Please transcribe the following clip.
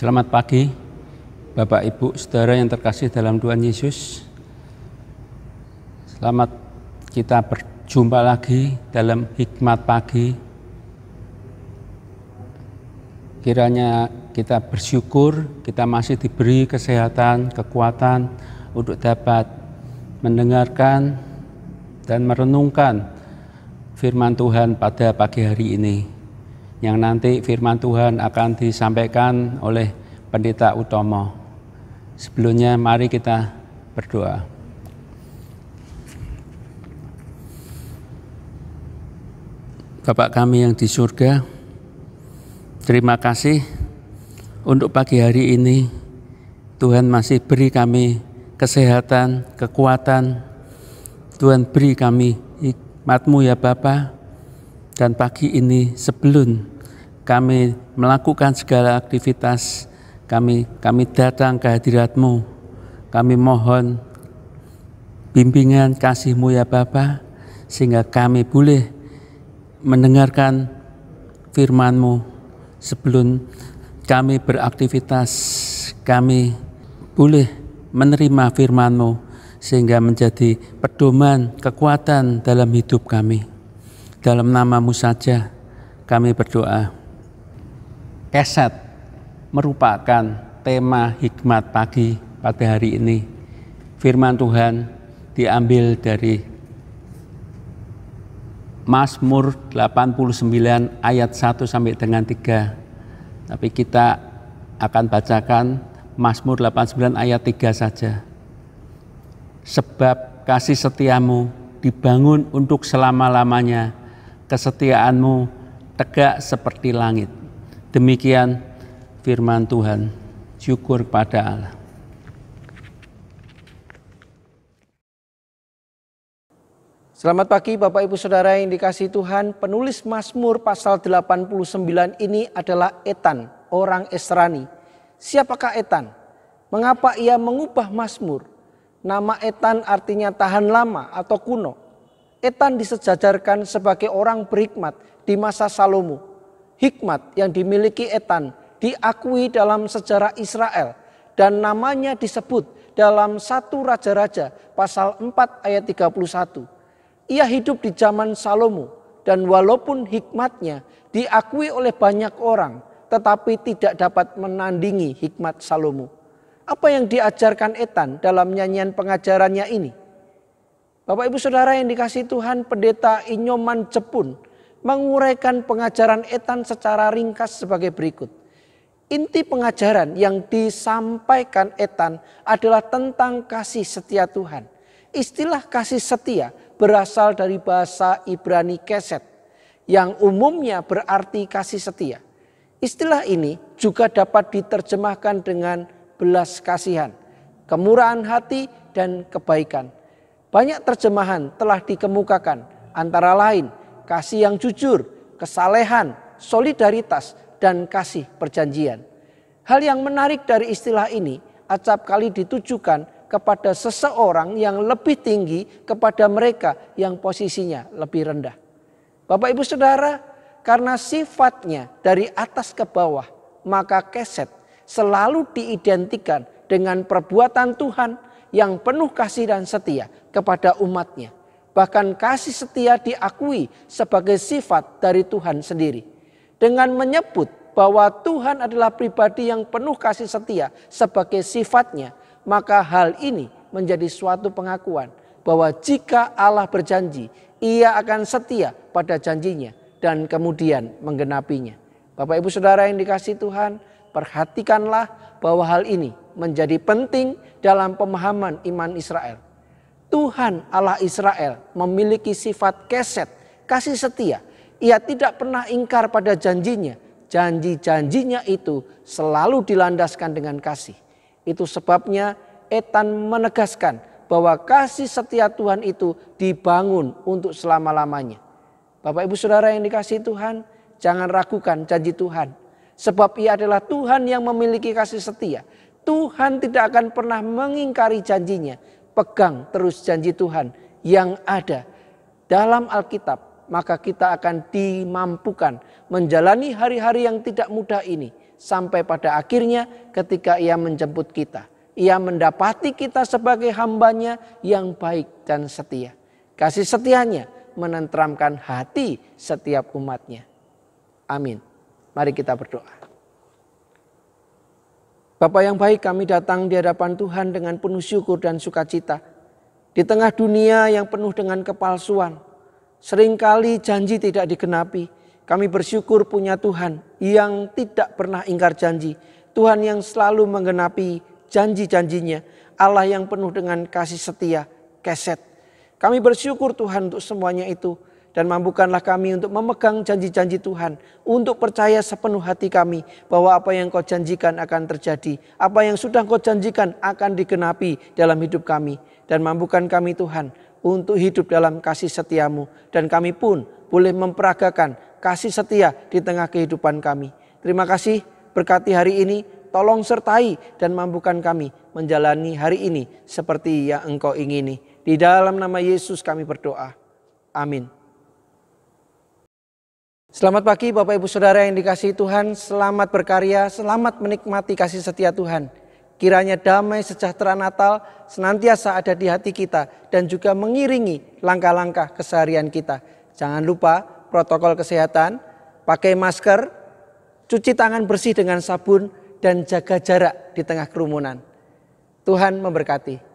Selamat pagi, Bapak, Ibu, saudara yang terkasih dalam Tuhan Yesus. Selamat kita berjumpa lagi dalam hikmat pagi. Kiranya kita bersyukur, kita masih diberi kesehatan, kekuatan untuk dapat mendengarkan dan merenungkan firman Tuhan pada pagi hari ini yang nanti firman Tuhan akan disampaikan oleh pendeta Utomo. Sebelumnya mari kita berdoa. Bapak kami yang di surga, terima kasih untuk pagi hari ini Tuhan masih beri kami kesehatan, kekuatan. Tuhan beri kami hikmatmu ya Bapa. Dan pagi ini sebelum kami melakukan segala aktivitas kami, kami datang ke hadiratmu. Kami mohon bimbingan kasihmu ya Bapa, sehingga kami boleh mendengarkan firmanmu sebelum kami beraktivitas, kami boleh menerima firmanmu sehingga menjadi pedoman kekuatan dalam hidup kami. Dalam namamu saja kami berdoa keset merupakan tema hikmat pagi pada hari ini. Firman Tuhan diambil dari Mazmur 89 ayat 1 sampai dengan 3. Tapi kita akan bacakan Mazmur 89 ayat 3 saja. Sebab kasih setiamu dibangun untuk selama-lamanya, kesetiaanmu tegak seperti langit Demikian firman Tuhan. Syukur kepada Allah. Selamat pagi Bapak Ibu Saudara yang dikasih Tuhan. Penulis Mazmur pasal 89 ini adalah Etan, orang Esrani. Siapakah Etan? Mengapa ia mengubah Mazmur? Nama Etan artinya tahan lama atau kuno. Etan disejajarkan sebagai orang berhikmat di masa Salomo hikmat yang dimiliki Etan diakui dalam sejarah Israel dan namanya disebut dalam satu raja-raja pasal 4 ayat 31. Ia hidup di zaman Salomo dan walaupun hikmatnya diakui oleh banyak orang tetapi tidak dapat menandingi hikmat Salomo. Apa yang diajarkan Etan dalam nyanyian pengajarannya ini? Bapak ibu saudara yang dikasih Tuhan pendeta Inyoman Jepun menguraikan pengajaran Ethan secara ringkas sebagai berikut. Inti pengajaran yang disampaikan Ethan adalah tentang kasih setia Tuhan. Istilah kasih setia berasal dari bahasa Ibrani keset yang umumnya berarti kasih setia. Istilah ini juga dapat diterjemahkan dengan belas kasihan, kemurahan hati, dan kebaikan. Banyak terjemahan telah dikemukakan, antara lain – kasih yang jujur, kesalehan, solidaritas, dan kasih perjanjian. Hal yang menarik dari istilah ini acap kali ditujukan kepada seseorang yang lebih tinggi kepada mereka yang posisinya lebih rendah. Bapak Ibu Saudara, karena sifatnya dari atas ke bawah, maka keset selalu diidentikan dengan perbuatan Tuhan yang penuh kasih dan setia kepada umatnya bahkan kasih setia diakui sebagai sifat dari Tuhan sendiri. Dengan menyebut bahwa Tuhan adalah pribadi yang penuh kasih setia sebagai sifatnya, maka hal ini menjadi suatu pengakuan bahwa jika Allah berjanji, ia akan setia pada janjinya dan kemudian menggenapinya. Bapak Ibu Saudara yang dikasih Tuhan, perhatikanlah bahwa hal ini menjadi penting dalam pemahaman iman Israel Tuhan Allah Israel memiliki sifat keset, kasih setia. Ia tidak pernah ingkar pada janjinya. Janji-janjinya itu selalu dilandaskan dengan kasih. Itu sebabnya Etan menegaskan bahwa kasih setia Tuhan itu dibangun untuk selama-lamanya. Bapak ibu saudara yang dikasih Tuhan, jangan ragukan janji Tuhan. Sebab ia adalah Tuhan yang memiliki kasih setia. Tuhan tidak akan pernah mengingkari janjinya pegang terus janji Tuhan yang ada dalam Alkitab, maka kita akan dimampukan menjalani hari-hari yang tidak mudah ini sampai pada akhirnya ketika ia menjemput kita. Ia mendapati kita sebagai hambanya yang baik dan setia. Kasih setianya menentramkan hati setiap umatnya. Amin. Mari kita berdoa. Bapak yang baik kami datang di hadapan Tuhan dengan penuh syukur dan sukacita. Di tengah dunia yang penuh dengan kepalsuan, seringkali janji tidak digenapi. Kami bersyukur punya Tuhan yang tidak pernah ingkar janji. Tuhan yang selalu menggenapi janji-janjinya. Allah yang penuh dengan kasih setia, keset. Kami bersyukur Tuhan untuk semuanya itu dan mampukanlah kami untuk memegang janji-janji Tuhan, untuk percaya sepenuh hati kami bahwa apa yang Kau janjikan akan terjadi, apa yang sudah Kau janjikan akan digenapi dalam hidup kami, dan mampukan kami Tuhan untuk hidup dalam kasih setiamu, dan kami pun boleh memperagakan kasih setia di tengah kehidupan kami. Terima kasih, berkati hari ini, tolong sertai dan mampukan kami menjalani hari ini seperti yang Engkau ingini. Di dalam nama Yesus kami berdoa. Amin. Selamat pagi Bapak Ibu Saudara yang dikasihi Tuhan, selamat berkarya, selamat menikmati kasih setia Tuhan. Kiranya damai sejahtera Natal senantiasa ada di hati kita dan juga mengiringi langkah-langkah keseharian kita. Jangan lupa protokol kesehatan, pakai masker, cuci tangan bersih dengan sabun, dan jaga jarak di tengah kerumunan. Tuhan memberkati.